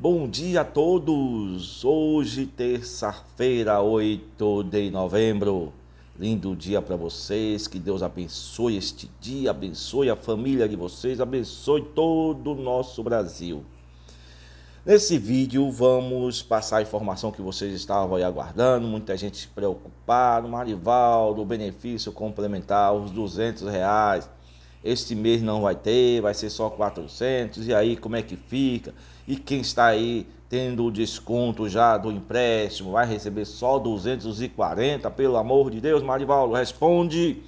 Bom dia a todos! Hoje, terça-feira, 8 de novembro. Lindo dia para vocês, que Deus abençoe este dia, abençoe a família de vocês, abençoe todo o nosso Brasil. Nesse vídeo vamos passar a informação que vocês estavam aí aguardando, muita gente se preocupando, Marivaldo, benefício complementar, os 200 reais este mês não vai ter, vai ser só 400, e aí como é que fica? E quem está aí tendo o desconto já do empréstimo vai receber só 240, pelo amor de Deus, Marivaldo, responde.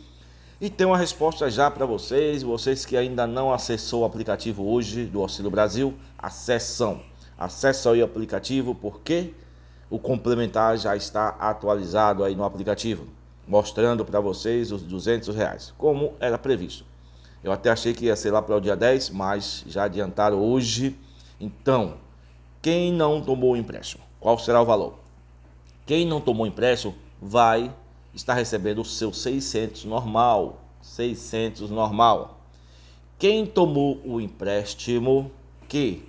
E tem uma resposta já para vocês, vocês que ainda não acessou o aplicativo hoje do Auxílio Brasil, acessam. acessem aí o aplicativo porque o complementar já está atualizado aí no aplicativo mostrando para vocês os 200 reais, como era previsto. Eu até achei que ia ser lá para o dia 10, mas já adiantaram hoje. Então, quem não tomou o empréstimo, qual será o valor? Quem não tomou empréstimo vai estar recebendo o seu 600 normal, 600 normal. Quem tomou o empréstimo que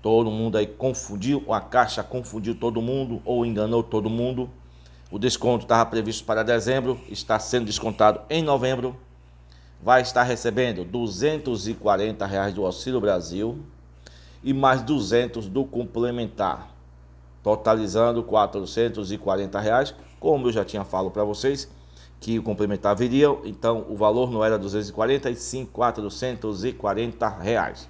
todo mundo aí confundiu, a Caixa confundiu todo mundo ou enganou todo mundo. O desconto estava previsto para dezembro, está sendo descontado em novembro vai estar recebendo R$ 240 reais do Auxílio Brasil e mais 200 do complementar, totalizando R$ 440 reais, como eu já tinha falado para vocês que o complementar viria, então o valor não era 240 e sim 440 reais.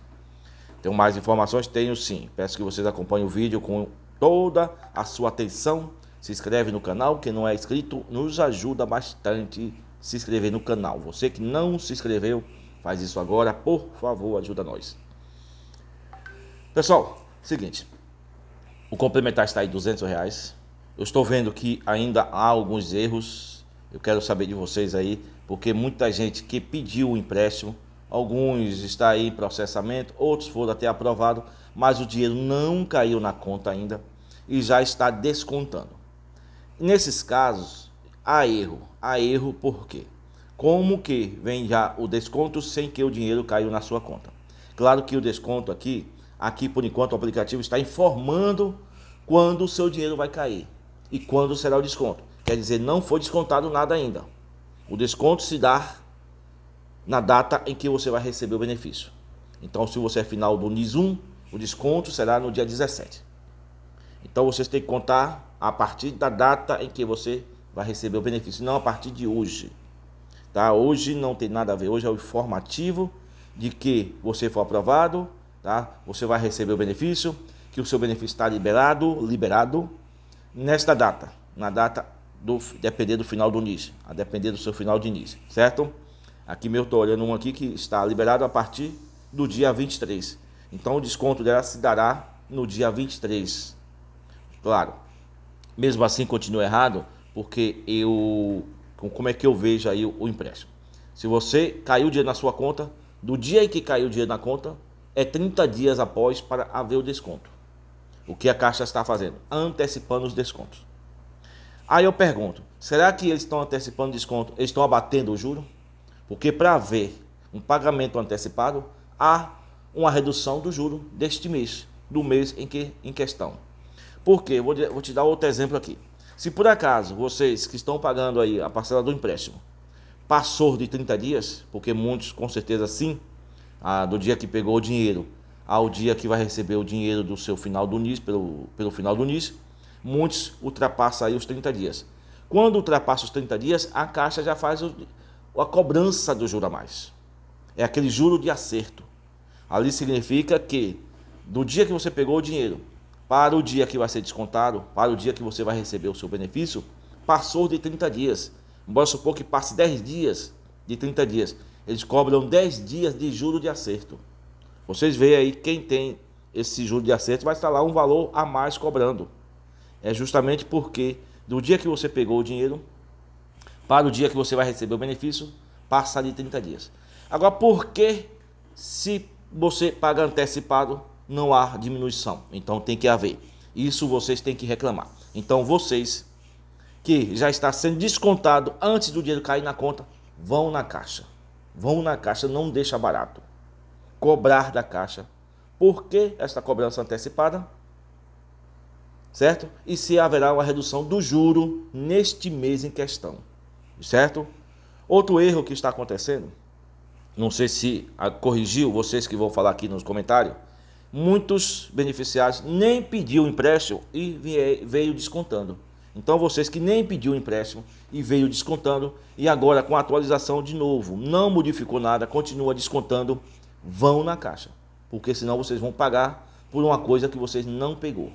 tem mais informações? Tenho sim. Peço que vocês acompanhem o vídeo com toda a sua atenção. Se inscreve no canal, quem não é inscrito nos ajuda bastante se inscrever no canal. Você que não se inscreveu, faz isso agora, por favor, ajuda nós. Pessoal, seguinte. O complementar está aí 200 reais. Eu estou vendo que ainda há alguns erros. Eu quero saber de vocês aí, porque muita gente que pediu o empréstimo, alguns está aí em processamento, outros foram até aprovado, mas o dinheiro não caiu na conta ainda e já está descontando. Nesses casos, há erro. Há erro por quê? Como que vem já o desconto sem que o dinheiro caiu na sua conta? Claro que o desconto aqui, aqui por enquanto o aplicativo está informando quando o seu dinheiro vai cair e quando será o desconto. Quer dizer, não foi descontado nada ainda. O desconto se dá na data em que você vai receber o benefício. Então, se você é final do NIS 1, o desconto será no dia 17. Então, você tem que contar a partir da data em que você vai receber o benefício, não a partir de hoje. Tá? Hoje não tem nada a ver, hoje é o informativo de que você for aprovado, tá? Você vai receber o benefício, que o seu benefício está liberado, liberado nesta data, na data do depender do final do NIS, a depender do seu final de NIS, certo? Aqui meu estou olhando um aqui que está liberado a partir do dia 23. Então o desconto dela se dará no dia 23. Claro. Mesmo assim continua errado, porque eu. Como é que eu vejo aí o empréstimo? Se você caiu o dinheiro na sua conta, do dia em que caiu o dinheiro na conta, é 30 dias após para haver o desconto. O que a Caixa está fazendo? Antecipando os descontos. Aí eu pergunto, será que eles estão antecipando desconto? Eles estão abatendo o juro? Porque para haver um pagamento antecipado, há uma redução do juro deste mês, do mês em, que, em questão. Por quê? Vou, vou te dar outro exemplo aqui. Se por acaso vocês que estão pagando aí a parcela do empréstimo passou de 30 dias, porque muitos com certeza sim, ah, do dia que pegou o dinheiro ao dia que vai receber o dinheiro do seu final do NIS, pelo, pelo final do NIS, muitos ultrapassam aí os 30 dias. Quando ultrapassa os 30 dias, a Caixa já faz o, a cobrança do juro a mais. É aquele juro de acerto. Ali significa que do dia que você pegou o dinheiro para o dia que vai ser descontado, para o dia que você vai receber o seu benefício, passou de 30 dias. Bora supor que passe 10 dias de 30 dias. Eles cobram 10 dias de juro de acerto. Vocês veem aí quem tem esse juro de acerto vai estar lá um valor a mais cobrando. É justamente porque do dia que você pegou o dinheiro para o dia que você vai receber o benefício, passa de 30 dias. Agora, por que se você paga antecipado, não há diminuição. Então tem que haver. Isso vocês têm que reclamar. Então vocês que já está sendo descontado antes do dinheiro cair na conta, vão na caixa. Vão na caixa, não deixa barato. Cobrar da caixa. Por que esta cobrança antecipada? Certo? E se haverá uma redução do juro neste mês em questão. Certo? Outro erro que está acontecendo, não sei se corrigiu, vocês que vão falar aqui nos comentários, muitos beneficiários nem pediu empréstimo e veio descontando. Então vocês que nem pediu empréstimo e veio descontando e agora com a atualização de novo, não modificou nada, continua descontando, vão na caixa, porque senão vocês vão pagar por uma coisa que vocês não pegou.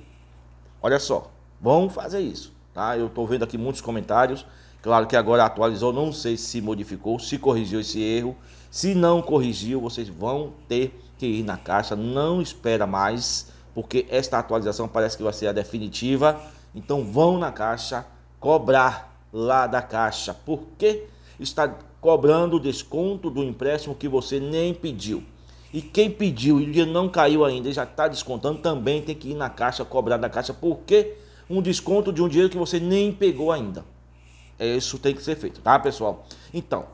Olha só, vão fazer isso, tá? Eu estou vendo aqui muitos comentários. Claro que agora atualizou, não sei se modificou, se corrigiu esse erro. Se não corrigiu, vocês vão ter ir na caixa, não espera mais, porque esta atualização parece que vai ser a definitiva. Então vão na caixa cobrar lá da caixa, porque está cobrando o desconto do empréstimo que você nem pediu. E quem pediu e o dinheiro não caiu ainda e já está descontando, também tem que ir na caixa cobrar da caixa, porque um desconto de um dinheiro que você nem pegou ainda. é Isso tem que ser feito, tá, pessoal? Então,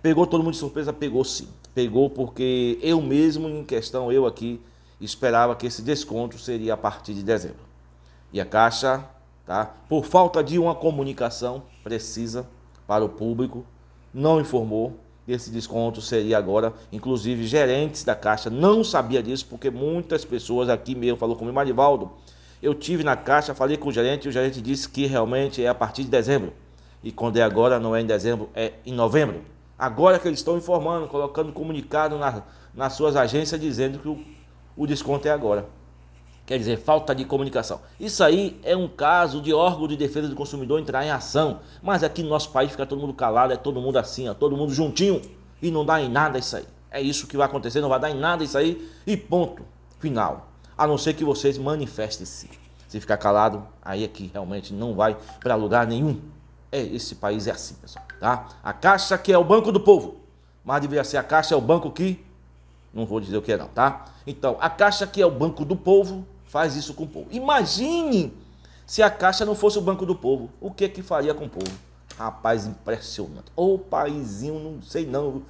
pegou todo mundo de surpresa? Pegou sim pegou porque eu mesmo, em questão, eu aqui, esperava que esse desconto seria a partir de dezembro. E a Caixa, tá, por falta de uma comunicação precisa para o público, não informou esse desconto seria agora, inclusive gerentes da Caixa não sabia disso, porque muitas pessoas aqui mesmo falou comigo, Marivaldo, eu tive na Caixa, falei com o gerente, e o gerente disse que realmente é a partir de dezembro. E quando é agora, não é em dezembro, é em novembro. Agora que eles estão informando, colocando comunicado na, nas suas agências dizendo que o, o desconto é agora. Quer dizer, falta de comunicação. Isso aí é um caso de órgão de defesa do consumidor entrar em ação. Mas aqui no nosso país fica todo mundo calado, é todo mundo assim, ó, todo mundo juntinho. E não dá em nada isso aí. É isso que vai acontecer, não vai dar em nada isso aí. E ponto. Final. A não ser que vocês manifestem-se. Se ficar calado, aí aqui é realmente não vai para lugar nenhum. É, esse país é assim, pessoal, tá? A Caixa que é o banco do povo, mas deveria ser a Caixa é o banco que... Não vou dizer o que é não, tá? Então, a Caixa que é o banco do povo, faz isso com o povo. Imagine se a Caixa não fosse o banco do povo, o que é que faria com o povo? Rapaz, impressionante. Ô paizinho, não sei não,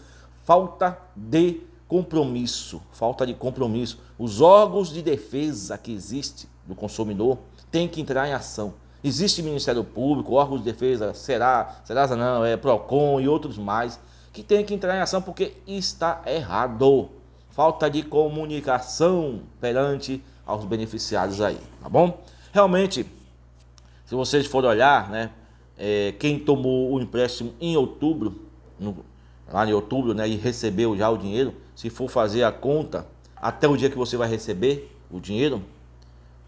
falta de compromisso, falta de compromisso. Os órgãos de defesa que existe do consumidor têm que entrar em ação. Existe Ministério Público, órgãos de defesa, será, será? não, é PROCON e outros mais, que tem que entrar em ação porque está errado. Falta de comunicação perante aos beneficiários aí, tá bom? Realmente, se vocês forem olhar, né, é, quem tomou o empréstimo em outubro, no, lá em outubro, né, e recebeu já o dinheiro, se for fazer a conta até o dia que você vai receber o dinheiro,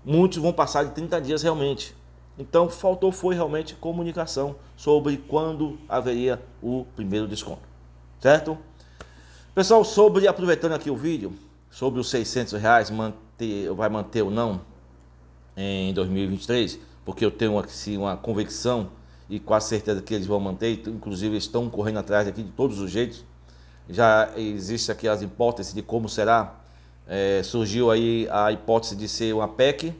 muitos vão passar de 30 dias realmente. Então faltou foi realmente comunicação sobre quando haveria o primeiro desconto, certo? Pessoal, sobre aproveitando aqui o vídeo sobre os 600 reais manter, vai manter ou não em 2023, porque eu tenho assim, uma convicção e quase certeza que eles vão manter, inclusive estão correndo atrás aqui de todos os jeitos. Já existe aqui as hipóteses de como será. É, surgiu aí a hipótese de ser uma PEC,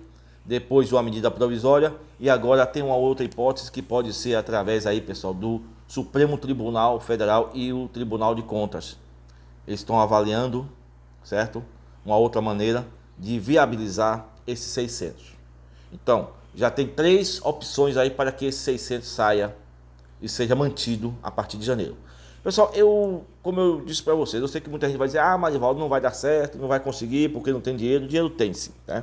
depois uma medida provisória e agora tem uma outra hipótese que pode ser através aí, pessoal, do Supremo Tribunal Federal e o Tribunal de Contas. Eles estão avaliando, certo? Uma outra maneira de viabilizar esses 600. Então, já tem três opções aí para que esse 600 saia e seja mantido a partir de janeiro. Pessoal, eu, como eu disse para vocês, eu sei que muita gente vai dizer: "Ah, Marivaldo não vai dar certo, não vai conseguir porque não tem dinheiro". O dinheiro tem sim, né?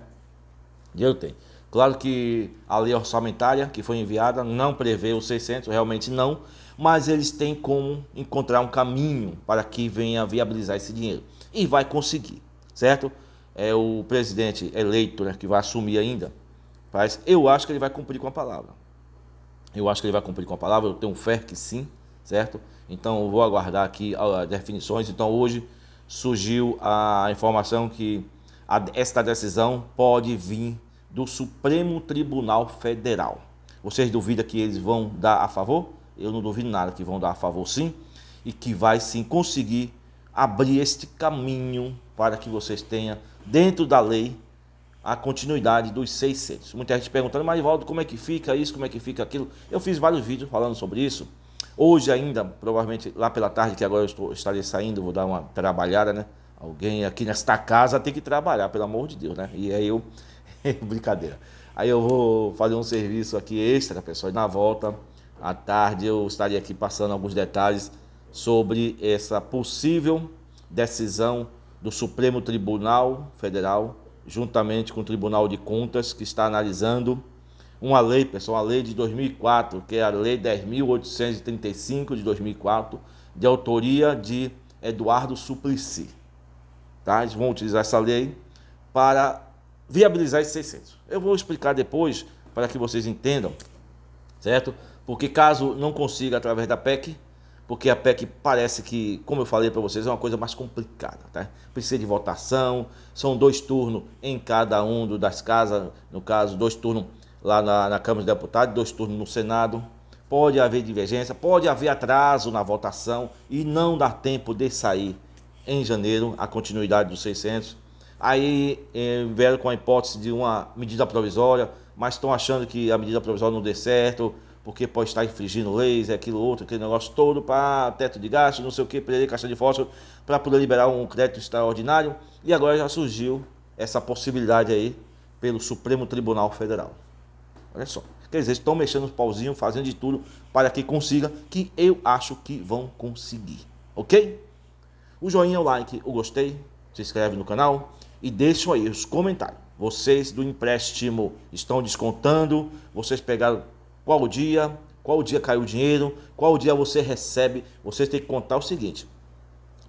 Dinheiro tem. Claro que a lei orçamentária que foi enviada não prevê os 600, realmente não, mas eles têm como encontrar um caminho para que venha viabilizar esse dinheiro. E vai conseguir, certo? É o presidente eleito né, que vai assumir ainda. Mas eu acho que ele vai cumprir com a palavra. Eu acho que ele vai cumprir com a palavra, eu tenho fé que sim, certo? Então eu vou aguardar aqui as definições. Então hoje surgiu a informação que esta decisão pode vir do Supremo Tribunal Federal. Vocês duvidam que eles vão dar a favor? Eu não duvido nada que vão dar a favor sim e que vai sim conseguir abrir este caminho para que vocês tenham dentro da lei a continuidade dos 600. Muita gente perguntando, Marivaldo, como é que fica isso, como é que fica aquilo? Eu fiz vários vídeos falando sobre isso. Hoje ainda, provavelmente lá pela tarde, que agora eu estou, estarei saindo, vou dar uma trabalhada, né? Alguém aqui nesta casa tem que trabalhar, pelo amor de Deus, né? E aí eu. Brincadeira. Aí eu vou fazer um serviço aqui extra, pessoal, e na volta, à tarde, eu estaria aqui passando alguns detalhes sobre essa possível decisão do Supremo Tribunal Federal, juntamente com o Tribunal de Contas, que está analisando uma lei, pessoal, a lei de 2004, que é a Lei 10.835 de 2004, de autoria de Eduardo Suplicy. Tá? Eles vão utilizar essa lei para viabilizar esses 600. Eu vou explicar depois para que vocês entendam, certo? Porque caso não consiga através da PEC, porque a PEC parece que, como eu falei para vocês, é uma coisa mais complicada, tá? Precisa de votação, são dois turnos em cada um das casas, no caso, dois turnos lá na, na Câmara dos Deputados, dois turnos no Senado. Pode haver divergência, pode haver atraso na votação e não dar tempo de sair em janeiro a continuidade dos 600. Aí eh, vieram com a hipótese de uma medida provisória, mas estão achando que a medida provisória não dê certo, porque pode estar infringindo leis, é aquilo outro, aquele negócio todo para teto de gasto, não sei o que, perder caixa de fósforo, para poder liberar um crédito extraordinário. E agora já surgiu essa possibilidade aí pelo Supremo Tribunal Federal. Olha só. Quer dizer, estão mexendo os pauzinhos, fazendo de tudo para que consiga, que eu acho que vão conseguir. Ok? o joinha, o like, o gostei, se inscreve no canal e deixam aí os comentários. Vocês do empréstimo estão descontando? Vocês pegaram qual dia? Qual dia caiu o dinheiro? Qual dia você recebe? Vocês têm que contar o seguinte: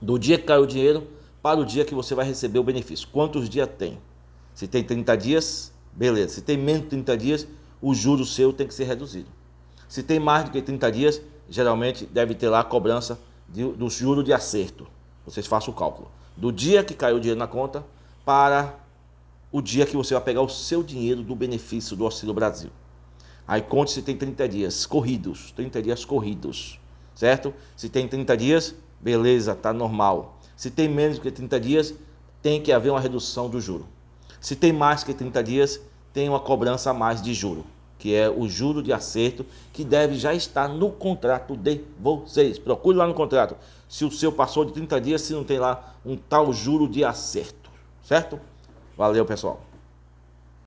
do dia que caiu o dinheiro para o dia que você vai receber o benefício. Quantos dias tem? Se tem 30 dias, beleza. Se tem menos de 30 dias, o juro seu tem que ser reduzido. Se tem mais do que 30 dias, geralmente deve ter lá a cobrança do juro de acerto. Vocês façam o cálculo. Do dia que caiu o dinheiro na conta para o dia que você vai pegar o seu dinheiro do benefício do Auxílio Brasil. Aí conte se tem 30 dias corridos, 30 dias corridos, certo? Se tem 30 dias, beleza, tá normal. Se tem menos que 30 dias, tem que haver uma redução do juro. Se tem mais que 30 dias, tem uma cobrança a mais de juro que é o juro de acerto, que deve já estar no contrato de vocês. Procure lá no contrato se o seu passou de 30 dias, se não tem lá um tal juro de acerto, certo? Valeu, pessoal.